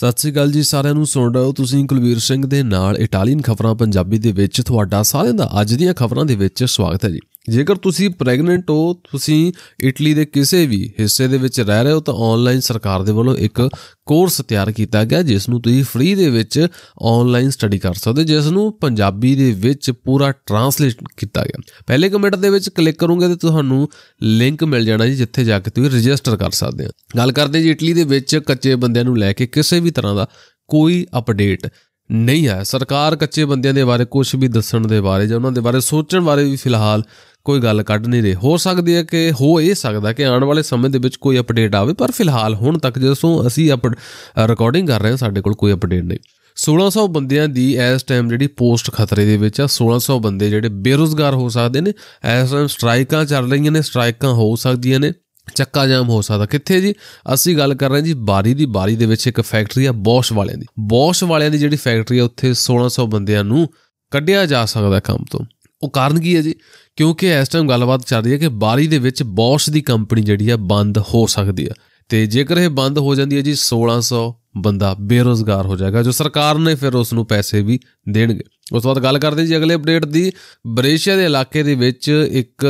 ਸਤਿ ਸ੍ਰੀ ਅਕਾਲ ਜੀ ਸਾਰਿਆਂ ਨੂੰ ਸੁਣ ਰਹੇ ਹੋ ਤੁਸੀਂ ਕੁਲਵੀਰ ਸਿੰਘ ਦੇ ਨਾਲ ਇਟਾਲੀਅਨ ਖਬਰਾਂ ਪੰਜਾਬੀ ਦੇ ਵਿੱਚ ਤੁਹਾਡਾ ਸਾਰਿਆਂ ਦਾ ਅੱਜ ਦੀਆਂ ਖਬਰਾਂ ਦੇ ਵਿੱਚ ਸਵਾਗਤ ਹੈ ਜੀ ਜੇਕਰ ਤੁਸੀਂ ਪ੍ਰੈਗਨੈਂਟ ਹੋ ਤੁਸੀਂ ਇਟਲੀ ਦੇ ਕਿਸੇ ਵੀ ਹਿੱਸੇ ਦੇ ਵਿੱਚ ਰਹਿ ਰਹੇ ਹੋ ਤਾਂ ਆਨਲਾਈਨ ਸਰਕਾਰ ਦੇ ਵੱਲੋਂ ਇੱਕ ਕੋਰਸ ਤਿਆਰ ਕੀਤਾ ਗਿਆ ਜਿਸ ਨੂੰ ਤੁਸੀਂ ਫ੍ਰੀ ਦੇ ਵਿੱਚ ਆਨਲਾਈਨ ਸਟੱਡੀ ਕਰ ਸਕਦੇ ਜਿਸ ਨੂੰ ਪੰਜਾਬੀ ਦੇ ਵਿੱਚ ਪੂਰਾ ਟਰਾਂਸਲੇਟ ਕੀਤਾ ਗਿਆ ਪਹਿਲੇ ਕਮੈਂਟ ਦੇ ਵਿੱਚ ਕਲਿੱਕ ਕਰੋਗੇ ਤੇ ਤੁਹਾਨੂੰ ਲਿੰਕ ਮਿਲ ਜਾਣਾ ਜੀ ਜਿੱਥੇ ਜਾ ਕੇ ਤੁਸੀਂ ਰਜਿਸਟਰ ਕਰ ਸਕਦੇ ਹੋ ਗੱਲ ਕਰਦੇ ਜੀ ਇਟਲੀ ਦੇ ਵਿੱਚ ਕੱਚੇ ਬੰਦਿਆਂ ਨੂੰ ਲੈ ਕੇ ਕਿਸੇ ਵੀ ਤਰ੍ਹਾਂ ਦਾ ਕੋਈ ਅਪਡੇਟ ਨਹੀਂ ਹੈ ਸਰਕਾਰ ਕੱਚੇ ਬੰਦਿਆਂ ਦੇ ਬਾਰੇ ਕੁਝ ਵੀ ਦੱਸਣ ਦੇ ਬਾਰੇ ਜਾਂ ਉਹਨਾਂ ਦੇ ਬਾਰੇ ਸੋਚਣ ਬਾਰੇ ਵੀ ਫਿਲਹਾਲ ਕੋਈ ਗੱਲ ਕੱਢ ਨਹੀਂ ਰਹੇ ਹੋ ਸਕਦੀ ਹੈ ਕਿ ਹੋ ਇਹ ਸਕਦਾ ਕਿ ਆਉਣ ਵਾਲੇ ਸਮੇਂ ਦੇ ਵਿੱਚ ਕੋਈ ਅਪਡੇਟ ਆਵੇ ਪਰ ਫਿਲਹਾਲ ਹੁਣ ਤੱਕ ਜਦੋਂ ਅਸੀਂ ਰਿਕਾਰਡਿੰਗ ਕਰ ਰਹੇ ਹਾਂ ਸਾਡੇ ਕੋਲ ਕੋਈ ਅਪਡੇਟ ਨਹੀਂ 1600 ਬੰਦਿਆਂ ਦੀ ਇਸ ਟਾਈਮ ਜਿਹੜੀ ਪੋਸਟ ਖਤਰੇ ਦੇ ਵਿੱਚ ਆ 1600 ਬੰਦੇ ਜਿਹੜੇ ਬੇਰੋਜ਼ਗਾਰ ਹੋ ਸਕਦੇ ਨੇ ਇਸ ਟਾਈਮ ਸਟ੍ਰਾਈਕਾਂ ਚੱਲ ਰਹੀਆਂ ਨੇ ਸਟ੍ਰਾਈਕਾਂ ਹੋ ਸਕਦੀਆਂ ਨੇ ਚੱਕਾ ਜਾਮ ਹੋ ਸਕਦਾ ਕਿੱਥੇ ਜੀ ਅਸੀਂ ਗੱਲ ਕਰ ਰਹੇ ਜੀ ਬਾਰੀ ਦੀ ਬਾਰੀ ਦੇ ਵਿੱਚ ਇੱਕ ਫੈਕਟਰੀ ਆ ਬੋਸ਼ ਵਾਲਿਆਂ ਦੀ ਬੋਸ਼ ਵਾਲਿਆਂ ਦੀ ਜਿਹੜੀ ਫੈਕਟਰੀ ਆ ਉੱਥੇ 1600 ਬੰਦਿਆਂ ਨੂੰ ਕੱਢਿਆ ਜਾ ਸਕਦਾ ਕੰਮ ਤੋਂ ਉਹ ਕਾਰਨ ਕੀ ਹੈ ਜੀ ਕਿਉਂਕਿ ਇਸ ਟਾਈਮ ਗੱਲਬਾਤ ਚੱਲ ਰਹੀ ਹੈ ਕਿ ਬਾਰੀ ਦੇ ਵਿੱਚ ਬੋਸ਼ ਦੀ ਕੰਪਨੀ ਜਿਹੜੀ ਆ ਬੰਦ ਹੋ ਸਕਦੀ ਆ ਤੇ ਜੇਕਰ ਇਹ ਬੰਦ ਹੋ ਜਾਂਦੀ ਹੈ ਜੀ 1600 ਬੰਦਾ ਬੇਰੋਜ਼ਗਾਰ ਹੋ ਜਾਏਗਾ ਜੋ ਸਰਕਾਰ ਨੇ ਫਿਰ ਉਸ ਨੂੰ ਪੈਸੇ ਵੀ ਦੇਣਗੇ ਉਸ ਤੋਂ ਬਾਅਦ ਗੱਲ ਕਰਦੇ ਜੀ ਅਗਲੇ ਅਪਡੇਟ ਦੀ ਬਰੇਸ਼ੀਆ ਦੇ ਇਲਾਕੇ ਦੇ ਵਿੱਚ ਇੱਕ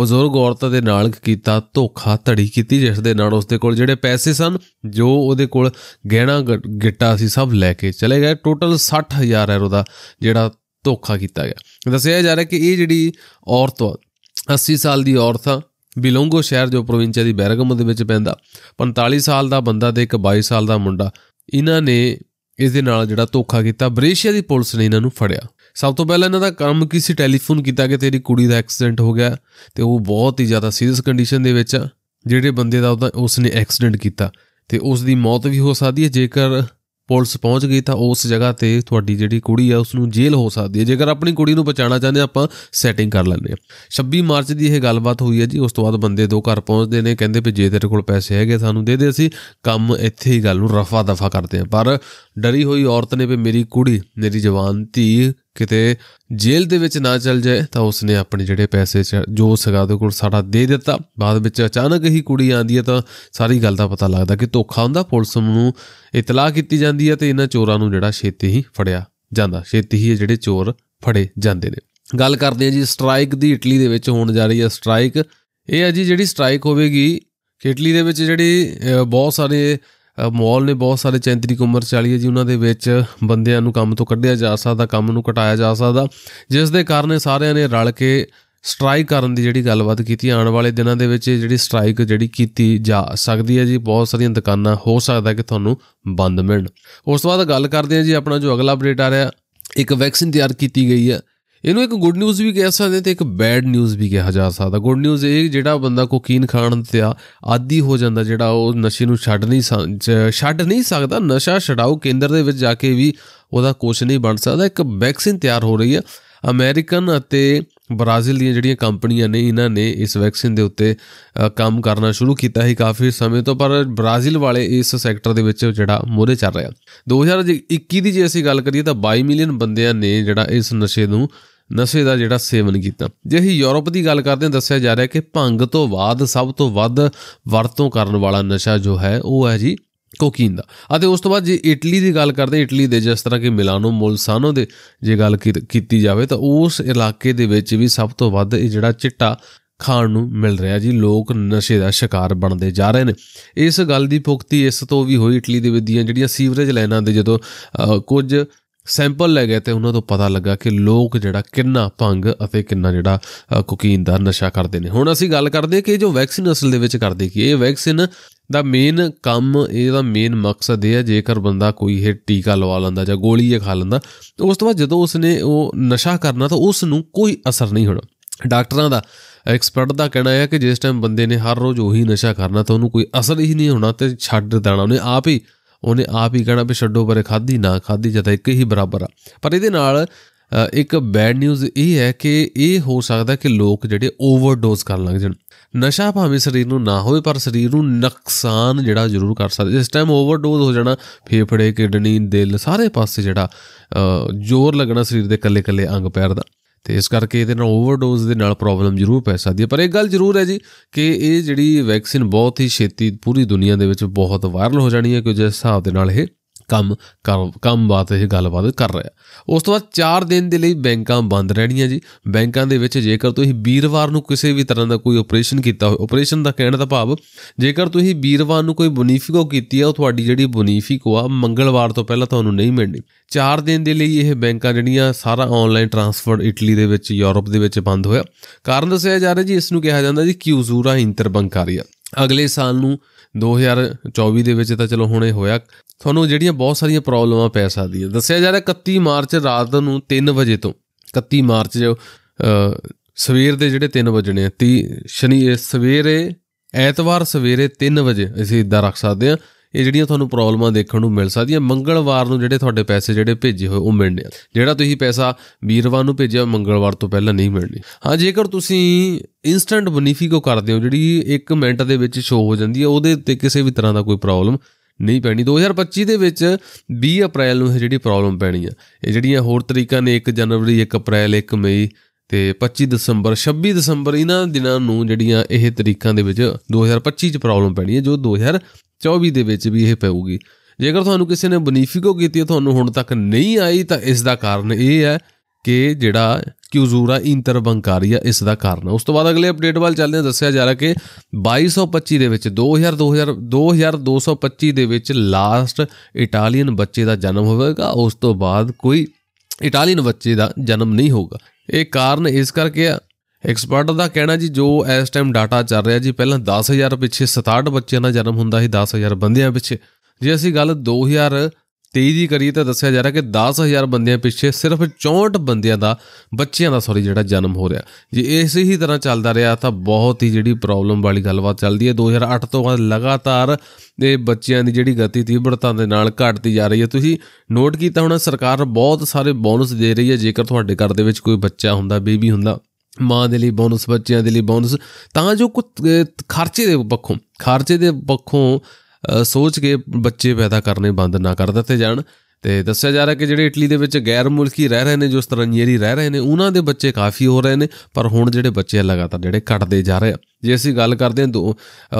ਬਜ਼ੁਰਗ ਔਰਤ ਦੇ ਨਾਲ ਕੀਤਾ ਧੋਖਾ ਧੜੀ ਕੀਤੀ ਜਿਸ ਦੇ ਨਾਲ ਉਸ ਦੇ ਕੋਲ ਜਿਹੜੇ ਪੈਸੇ ਸਨ ਜੋ ਉਹਦੇ ਕੋਲ ਗਹਿਣਾ ਗਿੱਟਾ ਸੀ ਸਭ ਲੈ ਕੇ ਚਲੇ ਗਏ ਟੋਟਲ 60000 ਯੂਰੋ ਦਾ ਜਿਹੜਾ ਧੋਖਾ ਕੀਤਾ ਗਿਆ ਦੱਸਿਆ ਜਾ ਰਿਹਾ ਕਿ ਇਹ ਜਿਹੜੀ ਔਰਤ 80 ਸਾਲ ਦੀ ਔਰਤ ਆ ਬਿਲੋਂਗੋ ਸ਼ਹਿਰ ਜੋ ਪ੍ਰੋਵਿੰਸੀਆ ਦੀ ਬੈਰਗਮ ਦੇ ਵਿੱਚ ਪੈਂਦਾ 45 ਸਾਲ ਦਾ ਬੰਦਾ ਤੇ ਇੱਕ 22 ਸਾਲ ਦਾ ਮੁੰਡਾ ਇਹਨਾਂ ਨੇ ਇਸ ਦੇ ਨਾਲ ਜਿਹੜਾ ਧੋਖਾ ਕੀਤਾ ਬ੍ਰੇਸ਼ੀਆ ਦੀ ਪੁਲਿਸ ਨੇ ਇਹਨਾਂ ਨੂੰ ਫੜਿਆ ਸਭ ਤੋਂ ਪਹਿਲਾਂ ਇਹਨਾਂ ਦਾ ਕੰਮ ਕੀ ਸੀ ਟੈਲੀਫੋਨ ਕੀਤਾ ਕਿ ਤੇਰੀ ਕੁੜੀ ਦਾ ਐਕਸੀਡੈਂਟ ਹੋ ਗਿਆ ਤੇ ਉਹ ਬਹੁਤ ਹੀ ਜ਼ਿਆਦਾ ਸੀਰੀਅਸ ਕੰਡੀਸ਼ਨ ਦੇ ਵਿੱਚ ਆ ਜਿਹੜੇ ਬੰਦੇ ਦਾ ਉਸ ਨੇ ਐਕਸੀਡੈਂਟ ਕੀਤਾ ਤੇ ਉਸ ਦੀ ਮੌਤ ਵੀ ਹੋ ਸਕਦੀ ਹੈ ਜੇਕਰ ਪੁਲਿਸ ਪਹੁੰਚ ਗਈ ਤਾਂ ਉਸ ਜਗ੍ਹਾ ਤੇ ਤੁਹਾਡੀ ਜਿਹੜੀ ਕੁੜੀ ਆ ਉਸ ਨੂੰ ਜੇਲ੍ਹ ਹੋ ਸਕਦੀ ਹੈ ਜੇਕਰ ਆਪਣੀ ਕੁੜੀ ਨੂੰ ਬਚਾਉਣਾ ਚਾਹੁੰਦੇ ਆਪਾਂ ਸੈਟਿੰਗ ਕਰ ਲੈਂਦੇ ਆ 26 ਮਾਰਚ ਦੀ ਇਹ ਗੱਲਬਾਤ ਹੋਈ ਹੈ ਜੀ ਉਸ ਤੋਂ ਬਾਅਦ ਬੰਦੇ ਦੋ ਘਰ ਪਹੁੰਚਦੇ ਨੇ ਕਹਿੰਦੇ ਵੀ ਜੇ ਤੇਰੇ ਕੋਲ ਪੈਸੇ ਹੈਗੇ ਸਾਨੂੰ ਦੇ ਦੇ ਅਸੀਂ ਕੰਮ ਇੱਥੇ ਹੀ ਗੱਲ ਨੂੰ ਰਫਾ ਦਫਾ ਕਰਦੇ ਆ ਪਰ ਡਰੀ ਹੋਈ ਔਰਤ ਨੇ ਵੀ ਮੇਰੀ ਕੁੜੀ ਮੇਰੀ ਜਵਾਨ ਧੀ ਕਿਤੇ ਜੇਲ੍ਹ ਦੇ ਵਿੱਚ ਨਾ ਚਲ ਜਾਏ ਤਾਂ ਉਸਨੇ ਆਪਣੇ ਜਿਹੜੇ ਪੈਸੇ ਜੋ ਸਗਾ ਦੇ ਕੋਲ ਸਾਡਾ ਦੇ ਦਿੱਤਾ ਬਾਅਦ ਵਿੱਚ ਅਚਾਨਕ ਹੀ ਕੁੜੀ ਆਂਦੀ ਹੈ ਤਾਂ ਸਾਰੀ ਗੱਲ ਦਾ ਪਤਾ ਲੱਗਦਾ ਕਿ ਧੋਖਾ ਹੁੰਦਾ ਪੁਲਿਸ ਨੂੰ ਇਤਲਾਹ ਕੀਤੀ ਜਾਂਦੀ ਹੈ ਤੇ ਇਹਨਾਂ ਚੋਰਾਂ ਨੂੰ ਜਿਹੜਾ ਛੇਤੀ ਹੀ ਫੜਿਆ ਜਾਂਦਾ ਛੇਤੀ ਹੀ ਜਿਹੜੇ ਚੋਰ ਫੜੇ ਜਾਂਦੇ ਨੇ ਗੱਲ ਕਰਦੇ ਹਾਂ ਜੀ ਸਟ੍ਰਾਈਕ ਦੀ ਇਟਲੀ ਦੇ ਵਿੱਚ ਹੋਣ ਜਾ ਰਹੀ ਹੈ ਸਟ੍ਰਾਈਕ ਇਹ ਹੈ ਜੀ ਜਿਹੜੀ ਸਟ੍ਰਾਈਕ ਹੋਵੇਗੀ ਇਟਲੀ ਦੇ ਵਿੱਚ ਜਿਹੜੀ ਬਹੁਤ ਸਾਰੇ ਮੌਲ ਨੇ ਬਹੁਤ ਸਾਰੇ ਚੈਂਤਰੀ ਕੁਮਰ ਚਾਲੀ ਹੈ ਜੀ ਉਹਨਾਂ ਦੇ ਵਿੱਚ ਬੰਦਿਆਂ ਨੂੰ ਕੰਮ ਤੋਂ ਕੱਢਿਆ ਜਾ ਸਕਦਾ ਕੰਮ ਨੂੰ ਘਟਾਇਆ ਜਾ ਸਕਦਾ ਜਿਸ ਦੇ ਕਾਰਨ ਸਾਰਿਆਂ ਨੇ ਰਲ ਕੇ ਸਟ੍ਰਾਈਕ ਕਰਨ ਦੀ ਜਿਹੜੀ ਗੱਲਬਾਤ ਕੀਤੀ ਆਉਣ ਵਾਲੇ ਦਿਨਾਂ ਦੇ ਵਿੱਚ ਜਿਹੜੀ ਸਟ੍ਰਾਈਕ ਜਿਹੜੀ ਕੀਤੀ ਜਾ ਸਕਦੀ ਹੈ ਜੀ ਬਹੁਤ ਸਾਰੀਆਂ ਦੁਕਾਨਾਂ ਹੋ ਸਕਦਾ ਕਿ ਤੁਹਾਨੂੰ ਬੰਦ ਮਿਲਣ ਉਸ ਤੋਂ ਬਾਅਦ ਗੱਲ ਕਰਦੇ ਹਾਂ ਜੀ ਆਪਣਾ ਜੋ ਅਗਲਾ ਅਪਡੇਟ ਆ ਰਿਹਾ ਇੱਕ ਵੈਕਸੀਨ ਤਿਆਰ ਕੀਤੀ ਗਈ ਹੈ ਇਹਨੂੰ ਇੱਕ ਗੁੱਡ ਨਿਊਜ਼ ਵੀ ਕਹਿ ਸਕਦੇ ਤੇ ਇੱਕ ਬੈਡ ਨਿਊਜ਼ ਵੀ ਕਿਹਾ ਜਾ ਸਕਦਾ ਗੁੱਡ ਨਿਊਜ਼ ਇਹ ਜਿਹੜਾ ਬੰਦਾ ਕੋਕੀਨ ਖਾਣ ਤੇ ਆ ਆਦੀ ਹੋ ਜਾਂਦਾ ਜਿਹੜਾ ਉਹ ਨਸ਼ੇ ਨੂੰ ਛੱਡ ਨਹੀਂ ਛੱਡ ਨਹੀਂ ਸਕਦਾ ਨਸ਼ਾ ਛਡਾਓ ਕੇਂਦਰ ਦੇ ਵਿੱਚ ਜਾ ਕੇ ਵੀ ਉਹਦਾ ਕੁਝ ਨਹੀਂ ਬਣ ਸਕਦਾ ਇੱਕ ਵੈਕਸੀਨ ਤਿਆਰ ਹੋ ਰਹੀ ਹੈ ਅਮਰੀਕਨ ਅਤੇ ਬ੍ਰਾਜ਼ੀਲ ਦੀਆਂ ਜਿਹੜੀਆਂ ਕੰਪਨੀਆਂ ਨੇ ਇਹਨਾਂ ਨੇ ਇਸ ਵੈਕਸੀਨ ਦੇ ਉੱਤੇ ਕੰਮ ਕਰਨਾ ਸ਼ੁਰੂ ਕੀਤਾ ਸੀ ਕਾਫੀ ਸਮੇਂ ਤੋਂ ਪਰ ਬ੍ਰਾਜ਼ੀਲ ਵਾਲੇ ਇਸ ਸੈਕਟਰ ਦੇ ਵਿੱਚ ਜਿਹੜਾ ਮੋਰੇ ਚੱਲ ਰਿਹਾ 2021 ਦੀ ਜੇ ਅਸੀਂ ਗੱਲ ਕਰੀਏ ਤਾਂ 22 ਮਿਲੀਅਨ ਬੰਦਿਆਂ ਨੇ ਜਿਹੜਾ ਇਸ ਨਸ਼ੇ ਨੂੰ ਨਸ਼ੇ ਦਾ ਜਿਹੜਾ ਸੇਵਨ ਕੀਤਾ ਜੇ ਅਸੀਂ ਯੂਰਪ ਦੀ ਗੱਲ ਕਰਦੇ ਹਾਂ ਦੱਸਿਆ ਜਾ ਰਿਹਾ ਕਿ ਭੰਗ ਤੋਂ ਬਾਅਦ ਸਭ ਤੋਂ ਵੱਧ ਵਰਤੋਂ ਕਰਨ ਵਾਲਾ ਨਸ਼ਾ ਜੋ ਹੈ ਉਹ ਹੈ ਜੀ ਕੋਕੀਨ ਦਾ ਅਤੇ ਉਸ ਤੋਂ ਬਾਅਦ ਜੇ ਇਟਲੀ ਦੀ ਗੱਲ ਕਰਦੇ ਇਟਲੀ ਦੇ ਜਿਸ ਤਰ੍ਹਾਂ ਕਿ ਮਿਲਾਨੋ ਮੋਲਸਾਨੋ ਦੇ ਜੇ ਗੱਲ ਕੀਤੀ ਜਾਵੇ ਤਾਂ ਉਸ ਇਲਾਕੇ ਦੇ ਵਿੱਚ ਵੀ ਸਭ ਤੋਂ ਵੱਧ ਇਹ ਜਿਹੜਾ ਚਿੱਟਾ ਖਾਣ ਨੂੰ ਮਿਲ ਰਿਹਾ ਜੀ ਲੋਕ ਨਸ਼ੇ ਦਾ ਸ਼ਿਕਾਰ ਬਣਦੇ ਜਾ ਰਹੇ ਨੇ ਇਸ ਗੱਲ ਦੀ ਪੁਖਤੀ ਇਸ ਤੋਂ ਵੀ ਹੋਈ ਇਟਲੀ ਦੇ ਵਿੱਚ ਦੀਆਂ ਜਿਹੜੀਆਂ ਸੀਵਰੇਜ ਲਾਈਨਾਂ ਦੇ ਜਦੋਂ ਕੁਝ ਸੈਂਪਲ ਲੈ ਗਏ ਤੇ ਉਹਨਾਂ ਤੋਂ ਪਤਾ ਲੱਗਾ ਕਿ ਲੋਕ ਜਿਹੜਾ ਕਿੰਨਾ ਭੰਗ ਅਤੇ ਕਿੰਨਾ ਜਿਹੜਾ ਕੋਕੀਨ ਦਾ ਨਸ਼ਾ ਕਰਦੇ ਨੇ ਹੁਣ ਅਸੀਂ ਗੱਲ ਕਰਦੇ ਕਿ ਜੋ ਵੈਕਸੀਨ ਅਸਲ ਦੇ ਵਿੱਚ ਕਰਦੇ ਕੀ ਇਹ ਵੈਕਸੀਨ ਦਾ ਮੇਨ ਕੰਮ ਇਹਦਾ ਮੇਨ ਮਕਸਦ ਇਹ ਹੈ ਜੇਕਰ ਬੰਦਾ ਕੋਈ ਇਹ ਟੀਕਾ ਲਵਾ ਲੈਂਦਾ ਜਾਂ ਗੋਲੀ ਇਹ ਖਾ ਲੈਂਦਾ ਉਸ ਤੋਂ ਬਾਅਦ ਜਦੋਂ ਉਸਨੇ ਉਹ ਨਸ਼ਾ ਕਰਨਾ ਤਾਂ ਉਸ ਨੂੰ ਕੋਈ ਅਸਰ ਨਹੀਂ ਹੋਣਾ ਡਾਕਟਰਾਂ ਦਾ ਐਕਸਪਰਟ ਦਾ ਕਹਿਣਾ ਹੈ ਕਿ ਜਿਸ ਟਾਈਮ ਬੰਦੇ ਨੇ ਹਰ ਰੋਜ਼ ਉਹੀ ਨਸ਼ਾ ਕਰਨਾ ਤਾਂ ਉਹਨੂੰ ਕੋਈ ਅਸਰ ਹੀ ਨਹੀਂ ਹੋਣਾ ਤੇ ਛੱਡ ਦੇਣਾ ਉਹਨੇ ਆਪ ਹੀ ਉਹਨੇ ਆਪ ਹੀ ਕਹਿਣਾ ਵੀ ਛੱਡੋ ਪਰੇ ਖਾਦੀ ਨਾ ਖਾਦੀ ਜਦ ਇੱਕ ਹੀ ਬਰਾਬਰ ਆ ਪਰ ਇਹਦੇ ਨਾਲ ਇੱਕ ਬੈਡ ਨਿਊਜ਼ ਇਹ ਹੈ ਕਿ ਇਹ ਹੋ ਸਕਦਾ ਕਿ ਲੋਕ ਜਿਹੜੇ ਓਵਰਡੋਜ਼ ਕਰਨ ਲੱਗ ਜਾਣ ਨਸ਼ਾ ਭਾਵੇਂ ਸਰੀਰ ਨੂੰ ਨਾ ਹੋਵੇ ਪਰ ਸਰੀਰ ਨੂੰ ਨੁਕਸਾਨ ਜਿਹੜਾ ਜ਼ਰੂਰ ਕਰ ਸਕਦਾ ਜਿਸ ਟਾਈਮ ਓਵਰਡੋਜ਼ ਹੋ ਜਾਣਾ ਫੇਫੜੇ ਕਿਡਨੀ ਦਿਲ ਸਾਰੇ ਪਾਸੇ ਜਿਹੜਾ ਜ਼ੋਰ ਲੱਗਣਾ ਸਰੀਰ ਦੇ ਕੱਲੇ-ਕੱਲੇ ਅੰਗ ਪੈਰ ਦਾ ਤੇ ਇਸ ਕਰਕੇ ਇਹਦੇ ਨਾਲ ਓਵਰਡੋਜ਼ ਦੇ ਨਾਲ ਪ੍ਰੋਬਲਮ ਜ਼ਰੂਰ ਪੈ ਸਕਦੀ ਹੈ ਪਰ ਇਹ ਗੱਲ ਜ਼ਰੂਰ ਹੈ ਜੀ ਕਿ ਇਹ ਜਿਹੜੀ ਵੈਕਸੀਨ ਬਹੁਤ ਹੀ ਛੇਤੀ ਪੂਰੀ ਦੁਨੀਆ ਦੇ ਵਿੱਚ ਬਹੁਤ ਵਾਇਰਲ ਹੋ ਜਾਣੀ ਹੈ ਕਿ ਜਿਸ ਹਿਸਾਬ ਦੇ ਨਾਲ ਇਹ ਕੰਮ ਕੰਮ ਬਾਤ ਇਹ ਗੱਲਬਾਤ ਕਰ ਰਿਹਾ ਉਸ ਤੋਂ ਬਾਅਦ 4 ਦਿਨ ਦੇ ਲਈ ਬੈਂਕਾਂ ਬੰਦ ਰਹਿਣੀਆਂ ਜੀ ਬੈਂਕਾਂ ਦੇ ਵਿੱਚ ਜੇਕਰ ਤੁਸੀਂ ਵੀਰਵਾਰ ਨੂੰ ਕਿਸੇ ਵੀ ਤਰ੍ਹਾਂ ਦਾ ਕੋਈ ਆਪਰੇਸ਼ਨ ਕੀਤਾ ਹੋਵੇ ਆਪਰੇਸ਼ਨ ਦਾ ਕਹਿਣ ਦਾ ਭਾਵ ਜੇਕਰ ਤੁਸੀਂ ਵੀਰਵਾਰ ਨੂੰ ਕੋਈ ਬੋਨੀਫਿਕੋ ਕੀਤੀ ਹੈ ਉਹ ਤੁਹਾਡੀ ਜਿਹੜੀ ਬੋਨੀਫਿਕੋ ਆ ਮੰਗਲਵਾਰ ਤੋਂ ਪਹਿਲਾਂ ਤੁਹਾਨੂੰ ਨਹੀਂ ਮਿਲਣੀ 4 ਦਿਨ ਦੇ ਲਈ ਇਹ ਬੈਂਕਾਂ ਜਿਹੜੀਆਂ ਸਾਰਾ ਆਨਲਾਈਨ ਟ੍ਰਾਂਸਫਰ ਇਟਲੀ ਦੇ ਵਿੱਚ ਯੂਰਪ ਦੇ ਵਿੱਚ ਬੰਦ ਹੋਇਆ ਕਾਰਨ ਦੱਸਿਆ ਜਾ ਰਿਹਾ ਜੀ ਇਸ ਨੂੰ ਕਿਹਾ ਜਾਂਦਾ ਜੀ ਕਿਊਜ਼ੂਰਾ ਇੰਟਰਬੰਕਾਰੀਆ ਅਗਲੇ ਸਾਲ ਨੂੰ 2024 ਦੇ ਵਿੱਚ ਤਾਂ ਚਲੋ ਹੁਣ ਇਹ ਹੋਇਆ ਤੁਹਾਨੂੰ ਜਿਹੜੀਆਂ ਬਹੁਤ ਸਾਰੀਆਂ ਪ੍ਰੋਬਲਮਾਂ ਪੈ ਸਕਦੀਆਂ ਦੱਸਿਆ ਜਾ ਰਿਹਾ 31 ਮਾਰਚ ਰਾਤ ਨੂੰ 3 ਵਜੇ ਤੋਂ 31 ਮਾਰਚ ਜੋ ਸਵੇਰ ਦੇ ਜਿਹੜੇ 3 ਵਜਣੇ ਆ 30 ਸ਼ਨੀ ਸਵੇਰੇ ਐਤਵਾਰ ਸਵੇਰੇ 3 ਵਜੇ ਅਸੀਂ ਇਦਾਂ ਰੱਖ ਸਕਦੇ ਹਾਂ ਇਹ ਜਿਹੜੀਆਂ ਤੁਹਾਨੂੰ ਪ੍ਰੋਬਲਮਾਂ ਦੇਖਣ ਨੂੰ ਮਿਲ ਸਕਦੀਆਂ ਮੰਗਲਵਾਰ ਨੂੰ ਜਿਹੜੇ ਤੁਹਾਡੇ ਪੈਸੇ ਜਿਹੜੇ ਭੇਜੇ ਹੋਏ ਉਹ ਮਿਲਣੇ ਆ ਜਿਹੜਾ ਤੁਸੀਂ ਪੈਸਾ ਵੀਰਵਾਰ ਨੂੰ ਭੇਜਿਆ ਮੰਗਲਵਾਰ ਤੋਂ ਪਹਿਲਾਂ ਨਹੀਂ ਮਿਲਣੀ ਹਾਂ ਜੇਕਰ ਤੁਸੀਂ ਇਨਸਟੈਂਟ ਬਨੀਫੀਕੋ ਕਰਦੇ ਹੋ ਜਿਹੜੀ 1 ਮਿੰਟ ਦੇ ਵਿੱਚ ਸ਼ੋ ਹੋ ਜਾਂਦੀ ਹੈ ਉਹਦੇ ਉੱਤੇ ਕਿਸੇ ਵੀ ਤਰ੍ਹਾਂ ਦਾ ਕੋਈ ਪ੍ਰੋਬਲਮ ਨਹੀਂ ਪੈਣੀ 2025 ਦੇ ਵਿੱਚ 20 ਅਪ੍ਰੈਲ ਨੂੰ ਇਹ ਜਿਹੜੀ ਪ੍ਰੋਬਲਮ ਪੈਣੀ ਆ ਇਹ ਜਿਹੜੀਆਂ ਹੋਰ ਤਰੀਕਾਂ ਨੇ 1 ਜਨਵਰੀ 1 ਅਪ੍ਰੈਲ 1 ਮਈ ਤੇ 25 ਦਸੰਬਰ 26 ਦਸੰਬਰ ਇਹਨਾਂ ਦਿਨਾਂ ਨੂੰ ਜਿਹੜੀਆਂ ਇਹ ਤਰੀਕਾਂ ਦੇ ਵਿੱਚ 2025 ਚ ਪ੍ਰੋਬਲਮ ਪੈਣੀ ਹੈ ਜੋ 24 ਦੇ ਵਿੱਚ ਵੀ ਇਹ ਪਊਗੀ ਜੇਕਰ ਤੁਹਾਨੂੰ ਕਿਸੇ ਨੇ ਬਨੀਫਿਕੋ ਕੀਤੀ ਤੁਹਾਨੂੰ ਹੁਣ ਤੱਕ ਨਹੀਂ ਆਈ ਤਾਂ ਇਸ ਦਾ ਕਾਰਨ ਇਹ ਹੈ ਕਿ ਜਿਹੜਾ ਕਿਉਜ਼ੂਰਾ ਇੰਟਰ ਬੰਕਾਰੀਆ ਇਸ ਦਾ ਕਾਰਨ ਹੈ ਉਸ ਤੋਂ ਬਾਅਦ ਅਗਲੇ ਅਪਡੇਟ ਵੱਲ ਚੱਲਦੇ ਹਾਂ ਦੱਸਿਆ ਜਾ ਰਿਹਾ ਕਿ 2225 ਦੇ ਵਿੱਚ 2000 2000 2225 ਦੇ ਵਿੱਚ ਲਾਸਟ ਇਟਾਲੀਅਨ ਬੱਚੇ ਦਾ ਜਨਮ ਹੋਵੇਗਾ ਉਸ ਤੋਂ ਬਾਅਦ ਕੋਈ ਇਟਾਲੀਅਨ ਬੱਚੇ ਦਾ ਜਨਮ ਨਹੀਂ ਹੋਗਾ ਇਹ ਕਾਰਨ ਇਸ ਕਰਕੇ ਆ ਐਕਸਪਰਟ ਦਾ ਕਹਿਣਾ ਜੀ ਜੋ ਇਸ ਟਾਈਮ ਡਾਟਾ ਚੱਲ ਰਿਹਾ ਜੀ ਪਹਿਲਾਂ 10000 ਪਿੱਛੇ 67 ਬੱਚਿਆਂ ਦਾ ਜਨਮ ਹੁੰਦਾ ਸੀ 10000 ਬੰਦਿਆਂ ਪਿੱਛੇ ਜੇ ਅਸੀਂ ਗੱਲ 2023 ਦੀ ਕਰੀਏ ਤਾਂ ਦੱਸਿਆ ਜਾ ਰਿਹਾ ਕਿ 10000 ਬੰਦਿਆਂ ਪਿੱਛੇ ਸਿਰਫ 64 ਬੰਦਿਆਂ ਦਾ ਬੱਚਿਆਂ ਦਾ ਸੌਰੀ ਜਿਹੜਾ ਜਨਮ ਹੋ ਰਿਹਾ ਜੇ ਇਸੇ ਹੀ ਤਰ੍ਹਾਂ ਚੱਲਦਾ ਰਿਹਾ ਤਾਂ ਬਹੁਤ ਹੀ ਜਿਹੜੀ ਪ੍ਰੋਬਲਮ ਵਾਲੀ ਗੱਲਬਾਤ ਚੱਲਦੀ ਹੈ 2008 ਤੋਂ ਬਾਅਦ ਲਗਾਤਾਰ ਇਹ ਬੱਚਿਆਂ ਦੀ ਜਿਹੜੀ ਗਤੀ ਤੀਬਰਤਾ ਦੇ ਨਾਲ ਘਟਦੀ ਜਾ ਰਹੀ ਹੈ ਤੁਸੀਂ ਨੋਟ ਕੀਤਾ ਹੋਣਾ ਸਰਕਾਰ ਬਹੁਤ ਸਾਰੇ ਬੋਨਸ ਦੇ ਰਹੀ ਹੈ ਜੇਕਰ ਤੁਹਾਡੇ ਘਰ ਦੇ ਵਿੱਚ ਕੋਈ ਬੱਚਾ ਹੁੰਦਾ ਬੇਬੀ ਹੁੰਦਾ ਮਾਂ ਦੇ ਲਈ ਬੋਨਸ ਬੱਚਿਆਂ ਦੇ ਲਈ ਬੋਨਸ ਤਾਂ ਜੋ ਕੁ ਖਰਚੇ ਦੇ ਪੱਖੋਂ ਖਰਚੇ ਦੇ ਪੱਖੋਂ ਸੋਚ ਕੇ ਬੱਚੇ ਪੈਦਾ ਕਰਨੇ ਬੰਦ ਨਾ ਕਰ ਦਿੱਤੇ ਜਾਣ ਤੇ ਦੱਸਿਆ ਜਾ ਰਿਹਾ ਕਿ ਜਿਹੜੇ ਇਟਲੀ ਦੇ ਵਿੱਚ ਗੈਰ ਮੁਲਕੀ ਰਹਿ ਰਹੇ ਨੇ ਜੋ ਸਤਰੰਜੀਰੀ ਰਹਿ ਰਹੇ ਨੇ ਉਹਨਾਂ ਦੇ ਬੱਚੇ ਕਾਫੀ ਹੋ ਰਹੇ ਨੇ ਪਰ ਹੁਣ ਜਿਹੜੇ ਬੱਚੇ ਲਗਾਤਾਰ ਜਿਹੜੇ ਘਟਦੇ ਜਾ ਰਹੇ ਆ ਜੇ ਅਸੀਂ ਗੱਲ ਕਰਦੇ ਹਾਂ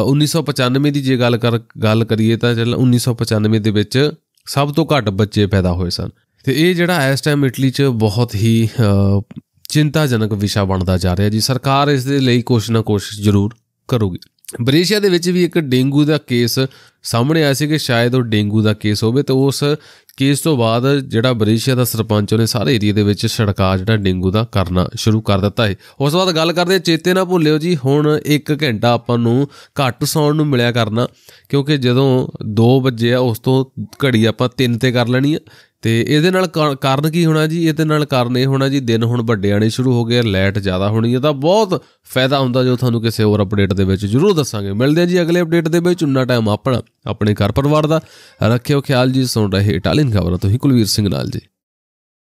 1995 ਦੀ ਜੇ ਗੱਲ ਕਰ ਗੱਲ ਕਰੀਏ ਤਾਂ ਜਿਹੜਾ 1995 ਦੇ ਵਿੱਚ ਸਭ ਤੋਂ ਘੱਟ ਬੱਚੇ ਪੈਦਾ ਹੋਏ ਸਨ ਤੇ ਇਹ ਜਿਹੜਾ ਇਸ ਟਾਈਮ ਇਟਲੀ 'ਚ ਬਹੁਤ ਹੀ ਚਿੰਤਾਜਨਕ ਵਿਸ਼ਾ ਬਣਦਾ ਜਾ ਰਿਹਾ ਜੀ ਸਰਕਾਰ ਇਸ ਦੇ ਲਈ ਕੁਝ ਨਾ ਕੁਝ ਜ਼ਰੂਰ ਕਰੂਗੀ ਬ੍ਰੇਸ਼ੀਆ ਦੇ ਵਿੱਚ ਵੀ ਇੱਕ ਡੇਂਗੂ ਦਾ ਕੇਸ ਸਾਹਮਣੇ ਆਇਆ ਸੀ ਕਿ ਸ਼ਾਇਦ ਉਹ ਡੇਂਗੂ ਦਾ ਕੇਸ ਹੋਵੇ ਤੇ ਉਸ ਕੇਸ ਤੋਂ ਬਾਅਦ ਜਿਹੜਾ ਬ੍ਰੇਸ਼ੀਆ ਦਾ ਸਰਪੰਚ ਉਹਨੇ ਸਾਰੇ ਏਰੀਆ ਦੇ ਵਿੱਚ ਛੜਕਾ ਜਿਹੜਾ ਡੇਂਗੂ ਦਾ ਕਰਨਾ ਸ਼ੁਰੂ ਕਰ ਦਿੱਤਾ ਹੈ ਉਸ ਤੋਂ ਬਾਅਦ ਗੱਲ ਕਰਦੇ ਚੇਤੇ ਨਾ ਭੁੱਲਿਓ ਜੀ ਹੁਣ 1 ਘੰਟਾ ਆਪਾਂ ਨੂੰ ਘੱਟ ਸੌਣ ਨੂੰ ਮਿਲਿਆ ਕਰਨਾ ਕਿਉਂਕਿ ਜਦੋਂ 2 ਵਜੇ ਆ ਉਸ ਤੋਂ ਘੜੀ ਆਪਾਂ 3 ਤੇ ਕਰ ਲੈਣੀ ਆ ਤੇ ਇਹਦੇ ਨਾਲ ਕਾਰਨ ਕੀ ਹੋਣਾ ਜੀ ਇਹਦੇ ਨਾਲ ਕਾਰਨ ਇਹ ਹੋਣਾ ਜੀ ਦਿਨ ਹੁਣ ਵੱਡੇ ਆਣੇ ਸ਼ੁਰੂ ਹੋ ਗਏ ਲਾਈਟ ਜ਼ਿਆਦਾ ਹੋਣੀ ਹੈ ਤਾਂ ਬਹੁਤ ਫਾਇਦਾ ਹੁੰਦਾ ਜੋ ਤੁਹਾਨੂੰ ਕਿਸੇ ਹੋਰ ਅਪਡੇਟ ਦੇ ਵਿੱਚ ਜ਼ਰੂਰ ਦੱਸਾਂਗੇ ਮਿਲਦੇ ਹਾਂ ਜੀ ਅਗਲੇ ਅਪਡੇਟ ਦੇ ਵਿੱਚ ਉਨਾ ਟਾਈਮ ਆਪਣਾ ਆਪਣੇ ਘਰ ਪਰਿਵਾਰ ਦਾ ਰੱਖਿਓ ਖਿਆਲ ਜੀ ਸੁਣ ਰਹੇ ਇਟਾਲੀਅਨ ਖਬਰਾਂ ਤੋਂ ਹੀ ਕੁਲਵੀਰ ਸਿੰਘ ਨਾਲ ਜੀ